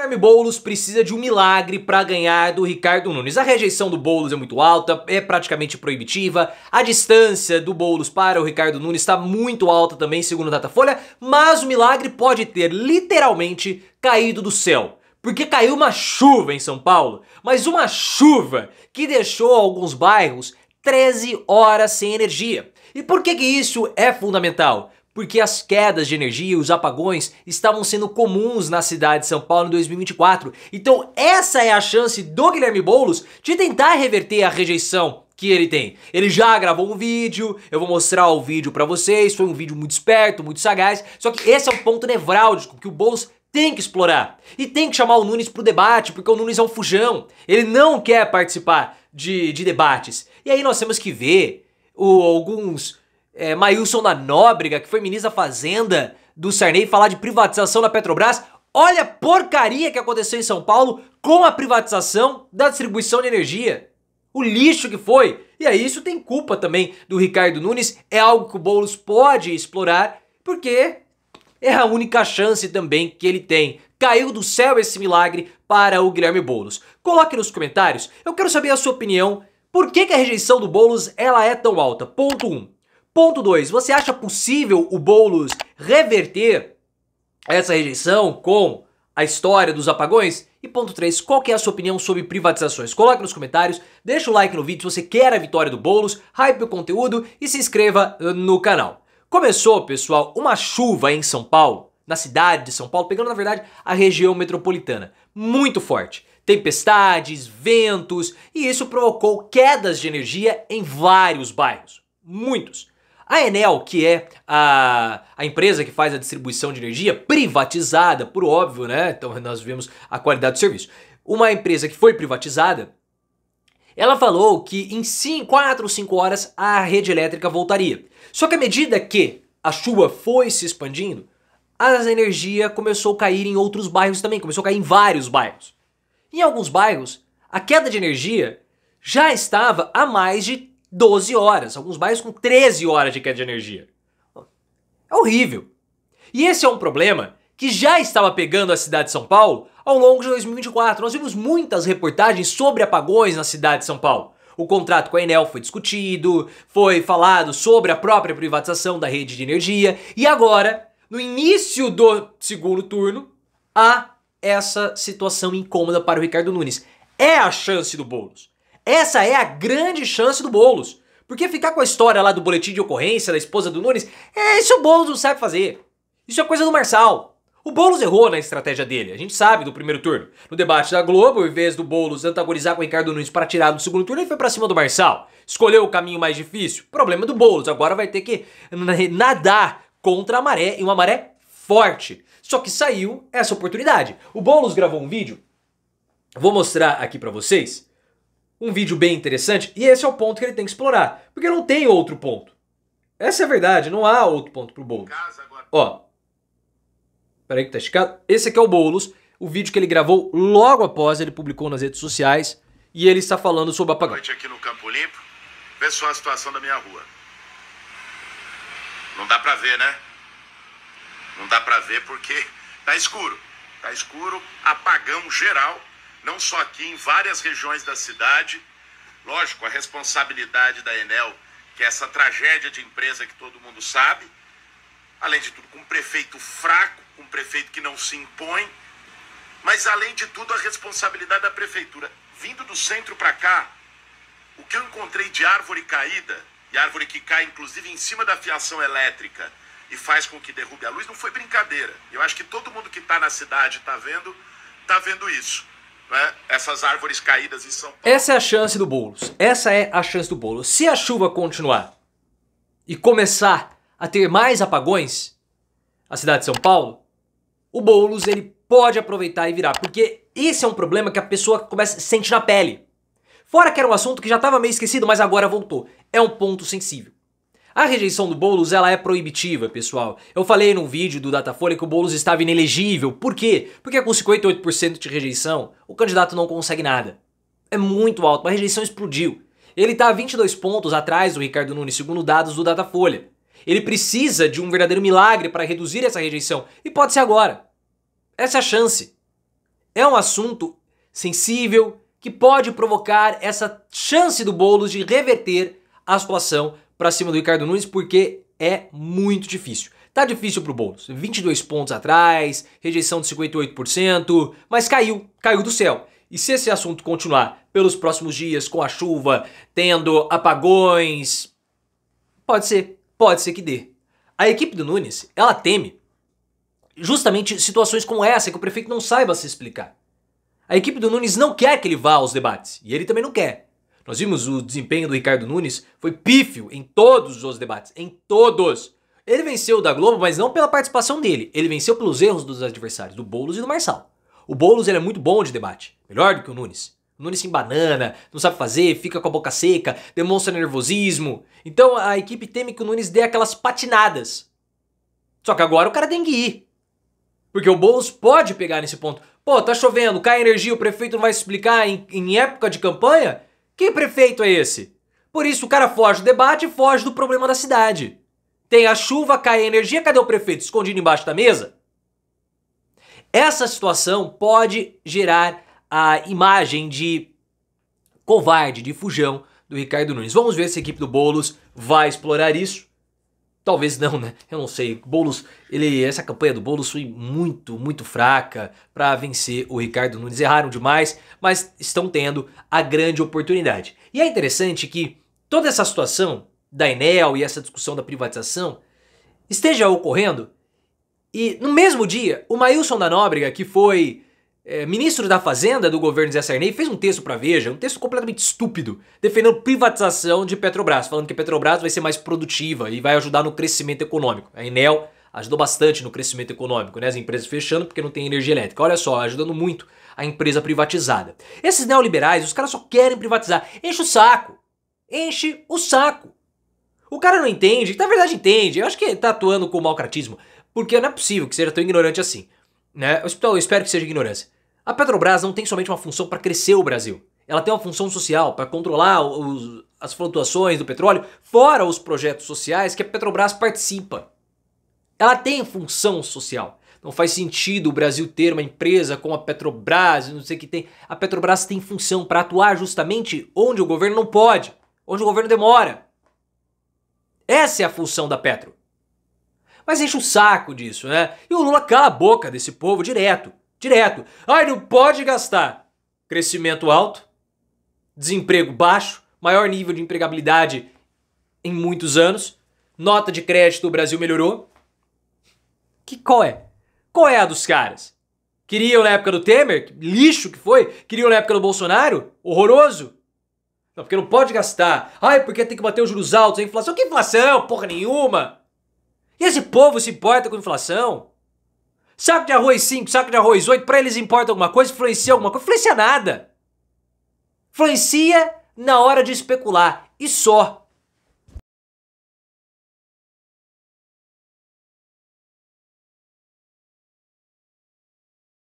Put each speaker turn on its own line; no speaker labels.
Guilherme Boulos precisa de um milagre para ganhar do Ricardo Nunes. A rejeição do Boulos é muito alta, é praticamente proibitiva. A distância do Boulos para o Ricardo Nunes está muito alta também, segundo o Datafolha, mas o milagre pode ter literalmente caído do céu. Porque caiu uma chuva em São Paulo, mas uma chuva que deixou alguns bairros 13 horas sem energia. E por que, que isso é fundamental? porque as quedas de energia e os apagões estavam sendo comuns na cidade de São Paulo em 2024. Então essa é a chance do Guilherme Boulos de tentar reverter a rejeição que ele tem. Ele já gravou um vídeo, eu vou mostrar o vídeo para vocês, foi um vídeo muito esperto, muito sagaz, só que esse é um ponto nevrálgico que o Boulos tem que explorar. E tem que chamar o Nunes pro debate, porque o Nunes é um fujão. Ele não quer participar de, de debates. E aí nós temos que ver o, alguns é, Maílson da Nóbrega, que foi ministro da Fazenda do Sarney, falar de privatização da Petrobras. Olha a porcaria que aconteceu em São Paulo com a privatização da distribuição de energia. O lixo que foi. E aí isso tem culpa também do Ricardo Nunes. É algo que o Boulos pode explorar, porque é a única chance também que ele tem. Caiu do céu esse milagre para o Guilherme Boulos. Coloque nos comentários, eu quero saber a sua opinião. Por que, que a rejeição do Boulos ela é tão alta? Ponto 1. Um. Ponto 2. Você acha possível o Boulos reverter essa rejeição com a história dos apagões? E ponto 3, qual é a sua opinião sobre privatizações? Coloque nos comentários, deixa o like no vídeo se você quer a vitória do Boulos, hype o conteúdo e se inscreva no canal. Começou, pessoal, uma chuva em São Paulo, na cidade de São Paulo, pegando na verdade a região metropolitana, muito forte. Tempestades, ventos, e isso provocou quedas de energia em vários bairros, muitos. A Enel, que é a, a empresa que faz a distribuição de energia, privatizada, por óbvio, né? Então nós vemos a qualidade do serviço. Uma empresa que foi privatizada, ela falou que em 4 ou 5 horas a rede elétrica voltaria. Só que à medida que a chuva foi se expandindo, a energia começou a cair em outros bairros também, começou a cair em vários bairros. Em alguns bairros, a queda de energia já estava a mais de 12 horas, alguns bairros com 13 horas de queda de energia. É horrível. E esse é um problema que já estava pegando a cidade de São Paulo ao longo de 2024. Nós vimos muitas reportagens sobre apagões na cidade de São Paulo. O contrato com a Enel foi discutido, foi falado sobre a própria privatização da rede de energia e agora, no início do segundo turno, há essa situação incômoda para o Ricardo Nunes. É a chance do Boulos. Essa é a grande chance do Boulos. Porque ficar com a história lá do boletim de ocorrência da esposa do Nunes, é isso o Boulos não sabe fazer. Isso é coisa do Marçal. O Boulos errou na estratégia dele, a gente sabe do primeiro turno. No debate da Globo, em vez do Boulos antagonizar com o Ricardo Nunes para tirar do segundo turno, ele foi para cima do Marçal. Escolheu o caminho mais difícil. Problema do Boulos, agora vai ter que nadar contra a maré, e uma maré forte. Só que saiu essa oportunidade. O Boulos gravou um vídeo, vou mostrar aqui para vocês, um vídeo bem interessante, e esse é o ponto que ele tem que explorar, porque não tem outro ponto. Essa é a verdade, não há outro ponto pro Boulos. Ó, peraí que tá esticado. Esse aqui é o Boulos, o vídeo que ele gravou logo após, ele publicou nas redes sociais, e ele está falando sobre o apagão. Noite aqui no Campo Limpo, vê só a situação da minha rua. Não dá pra ver, né? Não dá pra ver porque tá escuro. Tá escuro, apagão geral não só aqui, em várias regiões da cidade. Lógico, a responsabilidade da Enel, que é essa tragédia de empresa que todo mundo sabe. Além de tudo, com um prefeito fraco, com um prefeito que não se impõe. Mas, além de tudo, a responsabilidade da prefeitura. Vindo do centro para cá, o que eu encontrei de árvore caída, e árvore que cai inclusive em cima da fiação elétrica e faz com que derrube a luz, não foi brincadeira. Eu acho que todo mundo que está na cidade está vendo, está vendo isso né, essas árvores caídas em São Paulo. Essa é a chance do Boulos. Essa é a chance do Boulos. Se a chuva continuar e começar a ter mais apagões, a cidade de São Paulo, o Boulos ele pode aproveitar e virar, porque esse é um problema que a pessoa começa sente na pele. Fora que era um assunto que já estava meio esquecido, mas agora voltou. É um ponto sensível. A rejeição do Boulos ela é proibitiva, pessoal. Eu falei num vídeo do Datafolha que o Boulos estava inelegível. Por quê? Porque é com 58% de rejeição, o candidato não consegue nada. É muito alto, a rejeição explodiu. Ele está 22 pontos atrás do Ricardo Nunes, segundo dados do Datafolha. Ele precisa de um verdadeiro milagre para reduzir essa rejeição, e pode ser agora. Essa é a chance. É um assunto sensível que pode provocar essa chance do Boulos de reverter a situação para cima do Ricardo Nunes porque é muito difícil. Tá difícil pro Boulos. 22 pontos atrás, rejeição de 58%, mas caiu, caiu do céu. E se esse assunto continuar pelos próximos dias com a chuva, tendo apagões, pode ser, pode ser que dê. A equipe do Nunes, ela teme justamente situações como essa que o prefeito não saiba se explicar. A equipe do Nunes não quer que ele vá aos debates, e ele também não quer. Nós vimos o desempenho do Ricardo Nunes, foi pífio em todos os debates, em todos. Ele venceu o da Globo, mas não pela participação dele, ele venceu pelos erros dos adversários, do Boulos e do Marçal. O Boulos ele é muito bom de debate, melhor do que o Nunes. O Nunes se embanana, não sabe fazer, fica com a boca seca, demonstra nervosismo. Então a equipe teme que o Nunes dê aquelas patinadas. Só que agora o cara tem que ir. Porque o Boulos pode pegar nesse ponto. Pô, tá chovendo, cai energia, o prefeito não vai explicar em, em época de campanha? Que prefeito é esse? Por isso o cara foge do debate e foge do problema da cidade. Tem a chuva, cai a energia, cadê o prefeito? Escondido embaixo da mesa? Essa situação pode gerar a imagem de covarde, de fujão do Ricardo Nunes. Vamos ver se a equipe do Bolos vai explorar isso. Talvez não, né? Eu não sei. Boulos, ele, essa campanha do Boulos foi muito, muito fraca para vencer o Ricardo Nunes. Erraram demais, mas estão tendo a grande oportunidade. E é interessante que toda essa situação da Enel e essa discussão da privatização esteja ocorrendo e no mesmo dia, o Maílson da Nóbrega, que foi é, ministro da Fazenda do governo Zé Sarney fez um texto para Veja, um texto completamente estúpido, defendendo privatização de Petrobras, falando que Petrobras vai ser mais produtiva e vai ajudar no crescimento econômico. A Enel ajudou bastante no crescimento econômico, né? As empresas fechando porque não tem energia elétrica. Olha só, ajudando muito a empresa privatizada. Esses neoliberais, os caras só querem privatizar. Enche o saco. Enche o saco. O cara não entende, na verdade entende. Eu acho que ele tá atuando com o malcratismo, porque não é possível que seja tão ignorante assim. Né? Eu espero que seja ignorância. A Petrobras não tem somente uma função para crescer o Brasil. Ela tem uma função social para controlar os, as flutuações do petróleo, fora os projetos sociais que a Petrobras participa. Ela tem função social. Não faz sentido o Brasil ter uma empresa como a Petrobras, não sei o que tem. A Petrobras tem função para atuar justamente onde o governo não pode, onde o governo demora. Essa é a função da Petro. Mas enche o saco disso, né? E o Lula cala a boca desse povo direto. Direto. Ai, não pode gastar. Crescimento alto, desemprego baixo, maior nível de empregabilidade em muitos anos, nota de crédito o Brasil melhorou. Que qual é? Qual é a dos caras? Queriam na época do Temer, lixo que foi? Queriam na época do Bolsonaro? Horroroso? Não, porque não pode gastar. Ai, porque tem que bater os juros altos, a inflação. Que inflação? Porra nenhuma! E esse povo se importa com inflação? Saco de arroz 5, saco de arroz 8, pra eles importa alguma coisa? Influencia alguma coisa? Influencia nada. Influencia na hora de especular e só.